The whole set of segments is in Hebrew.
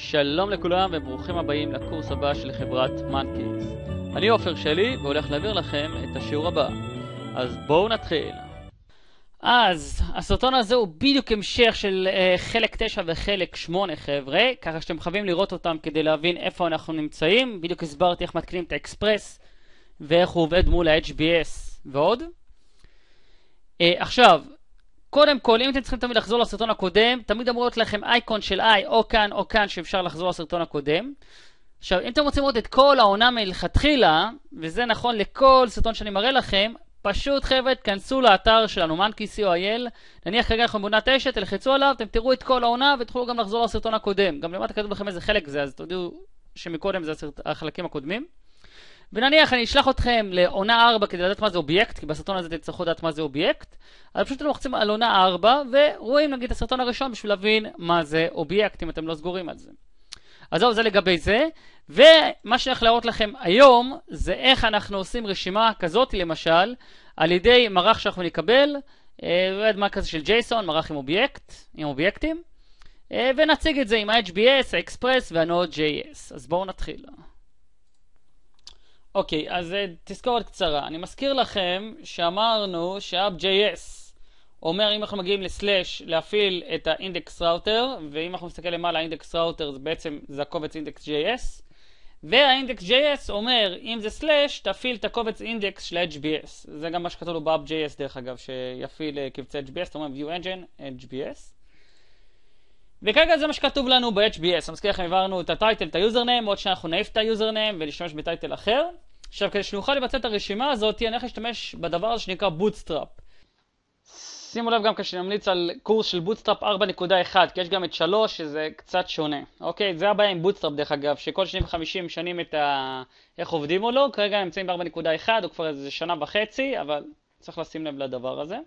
שלום לכולם וברוכים הבאים לקורס הבא של חברת מנקיז. אני עופר שלי והולך להעביר לכם את השיעור הבא. אז בואו נתחיל. אז הסרטון הזה הוא בדיוק המשך של uh, חלק 9 וחלק 8 חבר'ה, ככה שאתם חייבים לראות אותם כדי להבין איפה אנחנו נמצאים. בדיוק הסברתי איך מתקינים את האקספרס ואיך הוא עובד מול ה-HBS ועוד. Uh, עכשיו, קודם כל, אם אתם צריכים תמיד לחזור לסרטון הקודם, תמיד אמור להיות לכם אייקון של איי, או כאן או כאן, שאפשר לחזור לסרטון הקודם. עכשיו, אם אתם רוצים לראות את כל העונה מלכתחילה, וזה נכון לכל סרטון שאני מראה לכם, פשוט חבר'ה, תכנסו לאתר שלנו, monkey.co.il, נניח כרגע אנחנו בעונה 9, תלחצו עליו, אתם תראו את כל העונה ותוכלו גם לחזור לסרטון הקודם. גם למטה כתוב לכם איזה חלק זה, אז תודיעו שמקודם זה הסרט... החלקים הקודמים. ונניח אני אשלח אתכם לעונה 4 כדי לדעת מה זה אובייקט, כי בסרטון הזה תצטרכו לדעת מה זה אובייקט, אז פשוט אתם לוחצים על עונה 4 ורואים נגיד את הסרטון הראשון בשביל להבין מה זה אובייקט אם אתם לא סגורים על זה. אז זהו, זה לגבי זה, ומה שאני הולך להראות לכם היום זה איך אנחנו עושים רשימה כזאת למשל, על ידי מערך שאנחנו נקבל, ועד מה אה, כזה של ג'ייסון, מערך עם אובייקט, עם אובייקטים, אה, ונציג את זה עם ה-HBS, ה-Express וה-Node.js. אז בואו נתחיל. אוקיי, okay, אז אה, תזכורת קצרה. אני מזכיר לכם שאמרנו שאפ.js אומר אם אנחנו מגיעים לסלאש להפעיל את האינדקס ראוטר, ואם אנחנו נסתכל למעלה אינדקס ראוטר זה בעצם זה הקובץ אינדקס JS, והאינדקס JS אומר אם זה סלאש תפעיל את הקובץ אינדקס של HBS. זה גם מה שכתוב לו ב דרך אגב, שיפעיל אה, קבצי HBS, אתה אומר view engine, HBS. וכרגע זה מה שכתוב לנו ב-HBS. אני מזכיר לכם, העברנו את הטייטל, את היוזרנם, עוד אנחנו נעיף את היוזרנם ונשתמש בטייטל אחר. עכשיו, כדי שנוכל לבצע את הרשימה הזאת, אני הולך להשתמש בדבר הזה שנקרא בוטסטראפ. שימו לב גם כשאני כשנמליץ על קורס של בוטסטראפ 4.1, כי יש גם את 3 שזה קצת שונה. אוקיי, זה הבעיה עם בוטסטראפ דרך אגב, שכל שנים וחמישים משנים את ה... איך עובדים או לא, כרגע נמצאים ב-4.1, הוא כבר איזה שנה וחצי, אבל צריך לשים לב לדבר הזה.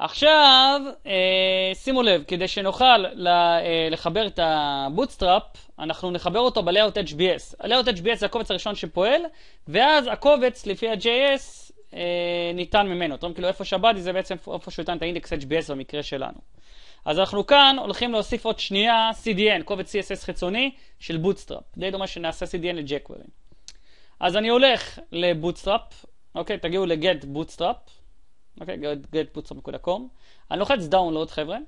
עכשיו, אה, שימו לב, כדי שנוכל אה, לחבר את הבוטסטראפ, אנחנו נחבר אותו ב-Layout HBS. ה-Layout HBS זה הקובץ הראשון שפועל, ואז הקובץ לפי ה-JS אה, ניתן ממנו. אתם כאילו איפה שבאתי זה בעצם איפה שהוא ניתן את האינדקס HBS במקרה שלנו. אז אנחנו כאן הולכים להוסיף עוד שנייה CDN, קובץ CSS חיצוני של בוטסטראפ. די דומה שנעשה CDN לג'קווירי. אז אני הולך לבוטסטראפ, אוקיי, תגיעו ל-Get בוטסטראפ. אוקיי? Okay, getboots.com. אני לוחץ דאונלוד, חבר'ה.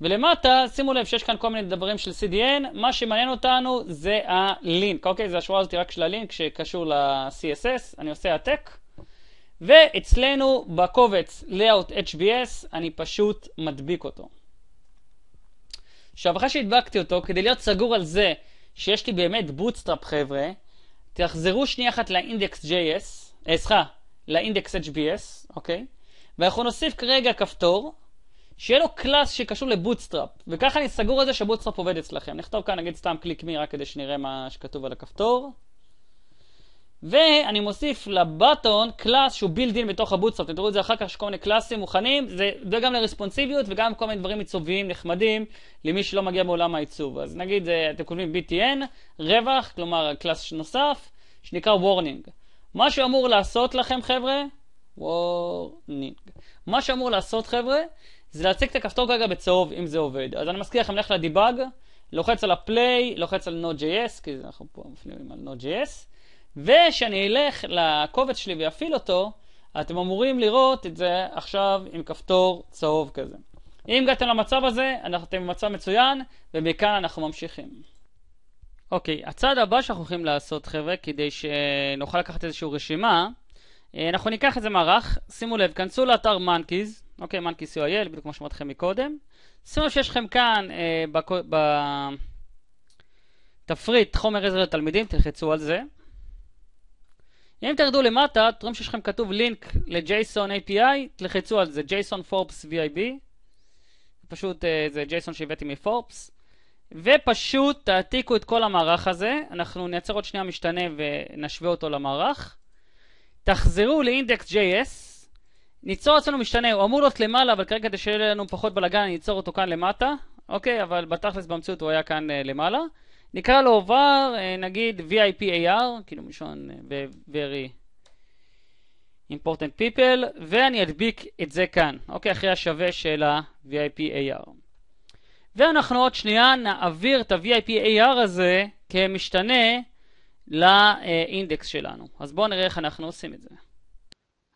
ולמטה, שימו לב שיש כאן כל מיני דברים של CDN, מה שמעניין אותנו זה הלינק, אוקיי? זה השורה הזאת רק של הלינק שקשור ל-CSS, אני עושה העתק. ואצלנו בקובץ layout HBS אני פשוט מדביק אותו. עכשיו אחרי שהדבקתי אותו, כדי להיות סגור על זה שיש לי באמת בוטסטראפ חבר'ה, תחזרו שנייה אחת לאינדקס.js, אה, סליחה, לאינדקס HBS, אוקיי? ואנחנו נוסיף כרגע כפתור, שיהיה לו קלאס שקשור לבוטסטראפ, וככה אני סגור את זה שבוטסטראפ עובד אצלכם. נכתוב כאן נגיד סתם קליק מי, רק כדי שנראה מה שכתוב על הכפתור. ואני מוסיף לבטון קלאס שהוא built in בתוך הבוטסטראפ. תראו את זה אחר כך, שכל מיני קלאסים מוכנים, זה, גם לרספונסיביות וגם כל מיני דברים עיצוביים נחמדים למי שלא מגיע מעולם העיצוב. אז נגיד אה, אתם כותבים BTN, רווח, כלומר קלאס נוסף, שנקרא וורנינג. מה שאמור לעשות לכם, חבר'ה, וורנינג. מה שאמור לעשות, חבר'ה, זה להציג את הכפתור כרגע בצהוב, אם זה עובד. אז אני מזכיר לכם, לך לדיבאג, לוחץ על הפליי, לוחץ על Node.js, כי אנחנו פה מפנים על Node.js, וכשאני אלך לקובץ שלי ואפעיל אותו, אתם אמורים לראות את זה עכשיו עם כפתור צהוב כזה. אם הגעתם למצב הזה, אתם במצב מצוין, ומכאן אנחנו ממשיכים. אוקיי, okay, הצעד הבא שאנחנו הולכים לעשות, חבר'ה, כדי שנוכל לקחת איזושהי רשימה, אה, אנחנו ניקח איזה מערך, שימו לב, כנסו לאתר monkeys, אוקיי, monkeys co.il, בדיוק כמו שאמרתי לכם מקודם. שימו לב שיש לכם כאן אה, בתפריט בקו, ב... חומר עזר לתלמידים, תלחצו על זה. אם תרדו למטה, תראו שיש לכם כתוב לינק ל-JSON API, תלחצו על זה, JSON Forbes VIB. פשוט אה, זה JSON שהבאתי מפורבס. ופשוט תעתיקו את כל המערך הזה, אנחנו נייצר עוד שנייה משתנה ונשווה אותו למערך. תחזרו לאינדקס.js, ניצור אצלנו משתנה, הוא אמור להיות למעלה, אבל כרגע כדי שיהיה לנו פחות בלאגן, אני אצור אותו כאן למטה, אוקיי, אבל בתכלס במציאות הוא היה כאן אה, למעלה. נקרא לו עובר, אה, נגיד VIPAR, כאילו מלשון אה, very important people, ואני אדביק את זה כאן, אוקיי, אחרי השווה של ה vipar ואנחנו עוד שנייה נעביר את ה-VIP AR הזה כמשתנה לאינדקס שלנו. אז בואו נראה איך אנחנו עושים את זה.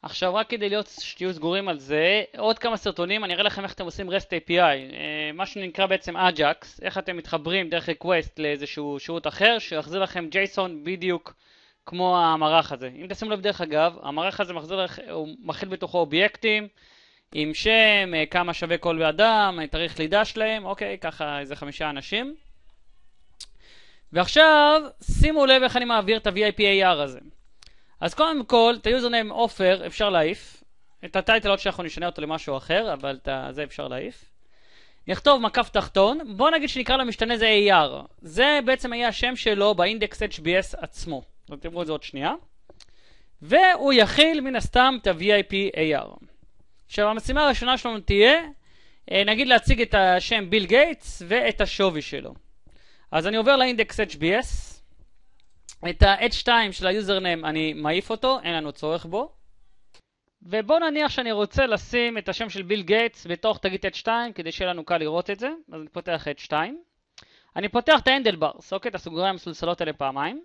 עכשיו רק כדי להיות שתהיו סגורים על זה, עוד כמה סרטונים, אני אראה לכם איך אתם עושים REST API, מה אה, שנקרא בעצם Ajax, איך אתם מתחברים דרך request לאיזשהו שירות אחר, שיחזיר לכם JSON בדיוק כמו המערך הזה. אם תשימו לב דרך אגב, המערך הזה מחזיר, לכם, הוא מכיל בתוכו אובייקטים, עם שם, אה, כמה שווה כל אדם, אה, תאריך לידה שלהם, אוקיי, ככה איזה חמישה אנשים. ועכשיו, שימו לב איך אני מעביר את ה vip AR הזה. אז קודם כל, את היוזרניים עופר אפשר להעיף. את הטייטל עוד שאנחנו נשנה אותו למשהו אחר, אבל את זה אפשר להעיף. נכתוב מקף תחתון, בואו נגיד שנקרא למשתנה זה AR. זה בעצם יהיה השם שלו באינדקס HBS עצמו. תראו את זה עוד שנייה. והוא יכיל מן הסתם את ה-VIP AR. עכשיו המשימה הראשונה שלנו תהיה, אה, נגיד להציג את השם ביל גייטס ואת השווי שלו. אז אני עובר לאינדקס HBS, את ה-H2 של היוזרנם אני מעיף אותו, אין לנו צורך בו. ובואו נניח שאני רוצה לשים את השם של ביל גייטס בתוך תגית H2 כדי שיהיה לנו קל לראות את זה, אז אני פותח H2. אני פותח את ההנדלברס, אוקיי? את הסוגריים המסולסלות האלה פעמיים.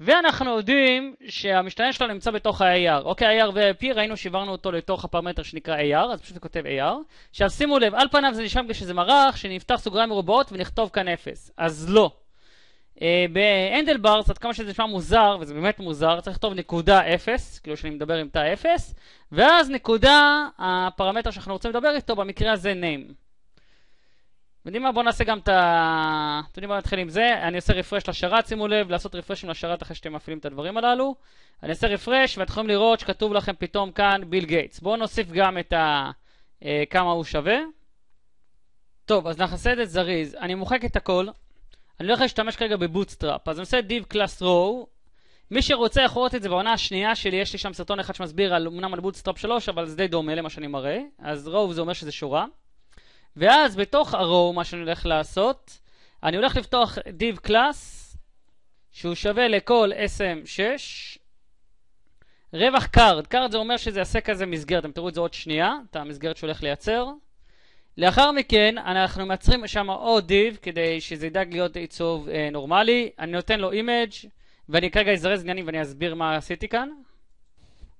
ואנחנו יודעים שהמשתנה שלו נמצא בתוך ה-AR. אוקיי, AR ו-IP, ראינו שהעברנו אותו לתוך הפרמטר שנקרא AR, אז פשוט כותב AR. עכשיו שימו לב, על פניו זה נשמע שזה מרח, שנפתח סוגריים מרובעות ונכתוב כאן 0. אז לא. אה, בהנדלברס, עד כמה שזה נשמע מוזר, וזה באמת מוזר, צריך לכתוב נקודה 0, כאילו שאני מדבר עם תא 0, ואז נקודה הפרמטר שאנחנו רוצים לדבר איתו, במקרה הזה name. אתם יודעים מה? בואו נעשה גם את ה... אתם יודעים מה? נתחיל עם זה. אני עושה רפרש לשרת, שימו לב, לעשות רפרשים לשרת אחרי שאתם מפעילים את הדברים הללו. אני אעשה רפרש, ואתם יכולים לראות שכתוב לכם פתאום כאן ביל גייטס. בואו נוסיף גם את ה... אה, כמה הוא שווה. טוב, אז נעשה את זה זריז. אני מוחק את הכל. אני לא הולך להשתמש כרגע בבוטסטראפ. אז אני עושה div class row. מי שרוצה יכול לראות את זה בעונה השנייה שלי, יש לי שם סרטון אחד שמסביר על, אמנם על בוטסטראפ 3, אבל זה די דומה למה שאני מראה. אז row זה אומר שזה שורה. ואז בתוך ה-row, מה שאני הולך לעשות, אני הולך לפתוח div class, שהוא שווה לכל sm6. רווח קארד, קארד זה אומר שזה יעשה כזה מסגרת, אתם תראו את זה עוד שנייה, את המסגרת שהוא הולך לייצר. לאחר מכן אנחנו מייצרים שם עוד div כדי שזה ידאג להיות עיצוב אה, נורמלי, אני נותן לו image ואני כרגע אזרז עניינים ואני אסביר מה עשיתי כאן.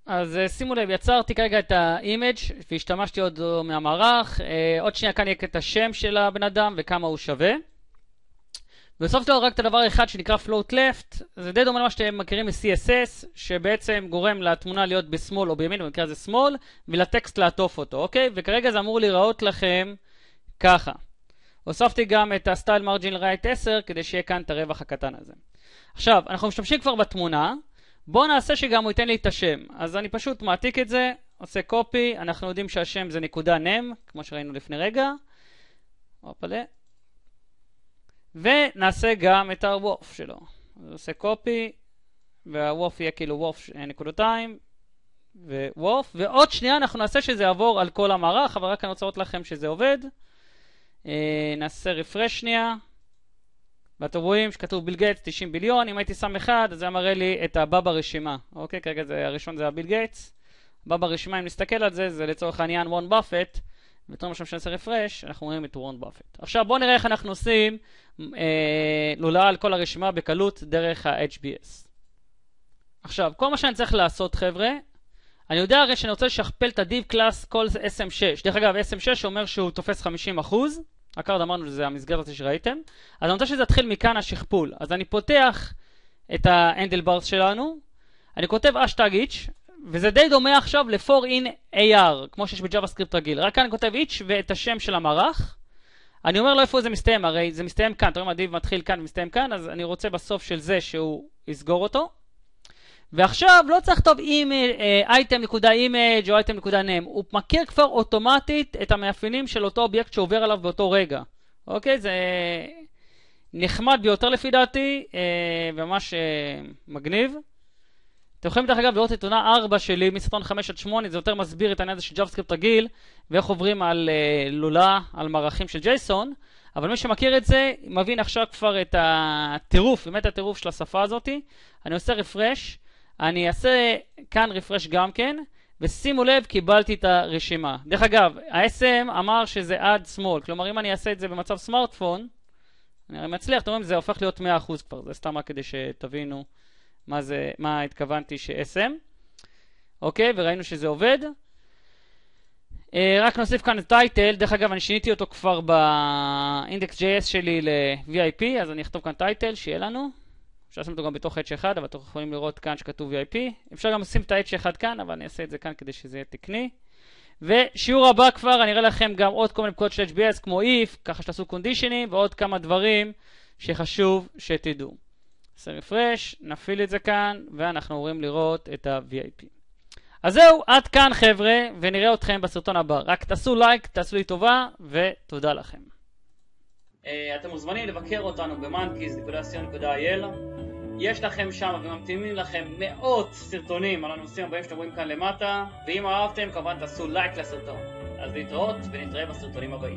אז אה, שימו לב, יצרתי כרגע את האימג' והשתמשתי עוד אה, מהמערך, אה, עוד שנייה כאן יהיה את השם של הבן אדם וכמה הוא שווה. בסוף של רק את הדבר האחד שנקרא float left, זה די דומה למה שאתם מכירים מ-CSS, שבעצם גורם לתמונה להיות בשמאל או בימין, במקרה הזה שמאל, ולטקסט לעטוף אותו, אוקיי? וכרגע זה אמור להיראות לכם ככה. הוספתי גם את ה-style margin right 10 כדי שיהיה כאן את הרווח הקטן הזה. עכשיו, אנחנו משתמשים כבר בתמונה, בואו נעשה שגם הוא ייתן לי את השם. אז אני פשוט מעתיק את זה, עושה קופי, אנחנו יודעים שהשם זה נקודה נם, כמו שראינו לפני רגע. הופלה. ונעשה גם את הוורף שלו. אז עושה קופי, והוורף יהיה כאילו וורף אה, נקודתיים, ווורף, ועוד שנייה אנחנו נעשה שזה יעבור על כל המערך, אבל רק אני רוצה לראות לכם שזה עובד. אה, נעשה רפרש שנייה. ואתם רואים שכתוב ביל גייטס 90 ביליון, אם הייתי שם אחד אז זה היה מראה לי את הבא ברשימה, אוקיי? כרגע זה, הראשון זה הביל גייטס, הבא ברשימה אם נסתכל על זה, זה לצורך העניין וון באפט, בתור משום שנעשה רפרש, אנחנו רואים את וורן באפט. עכשיו בואו נראה איך אנחנו עושים אה, לולאה על כל הרשימה בקלות דרך ה-HBS. עכשיו, כל מה שאני צריך לעשות חבר'ה, אני יודע הרי שאני רוצה לשכפל את ה-div class כל sm6. דרך אגב, sm6 אומר שהוא תופס 50%, אחוז. הקארד אמרנו שזה המסגרת הזאת שראיתם, אז אני רוצה שזה יתחיל מכאן השכפול, אז אני פותח את האנדל ברס שלנו, אני כותב אשטג איץ', וזה די דומה עכשיו ל-for in AR, כמו שיש בג'אווה סקריפט רגיל, רק כאן אני כותב איץ' ואת השם של המערך, אני אומר לו איפה זה מסתיים, הרי זה מסתיים כאן, אתה רואה מה מתחיל כאן ומסתיים כאן, אז אני רוצה בסוף של זה שהוא יסגור אותו, ועכשיו לא צריך לכתוב אימייל, אה, item.image או item.name, הוא מכיר כבר אוטומטית את המאפיינים של אותו אובייקט שעובר עליו באותו רגע. אוקיי? זה נחמד ביותר לפי דעתי, אה, ממש אה, מגניב. אתם יכולים דרך אגב לראות את עונה 4 שלי מסרטון 5 עד 8, זה יותר מסביר את העניין הזה של JavaScript רגיל ואיך עוברים על uh, לולה, על מערכים של JSON, אבל מי שמכיר את זה מבין עכשיו כבר את הטירוף, באמת הטירוף של השפה הזאתי. אני עושה רפרש, אני אעשה כאן רפרש גם כן, ושימו לב, קיבלתי את הרשימה. דרך אגב, ה-SM אמר שזה עד שמאל, כלומר אם אני אעשה את זה במצב סמארטפון, אני הרי מצליח, אתם רואים, זה הופך להיות 100% כבר, זה סתם רק כדי שתבינו מה, זה, מה התכוונתי ש-SM. אוקיי, וראינו שזה עובד. אה, רק נוסיף כאן את טייטל, דרך אגב אני שיניתי אותו כבר באינדקס.js שלי ל-VIP, אז אני אכתוב כאן טייטל, שיהיה לנו. אפשר לשים אותו גם בתוך h1, אבל אתם יכולים לראות כאן שכתוב VIP. אפשר גם לשים את ה-h1 כאן, אבל אני אעשה את זה כאן כדי שזה יהיה תקני. ושיעור הבא כבר, אני אראה לכם גם עוד כל מיני פקודות של HBS, כמו if, ככה שתעשו קונדישנים, ועוד כמה דברים שחשוב שתדעו. נעשה רפרש, נפעיל את זה כאן, ואנחנו אמורים לראות את ה-VIP. אז זהו, עד כאן חבר'ה, ונראה אתכם בסרטון הבא. רק תעשו לייק, תעשו לי טובה, ותודה לכם. אה, אתם מוזמנים לבקר אותנו ב-monkeys.co.il יש לכם שם וממתינים לכם מאות סרטונים על הנושאים הבאים שאתם רואים כאן למטה ואם אהבתם כמובן תעשו לייק לסרטון אז להתראות ונתראה בסרטונים הבאים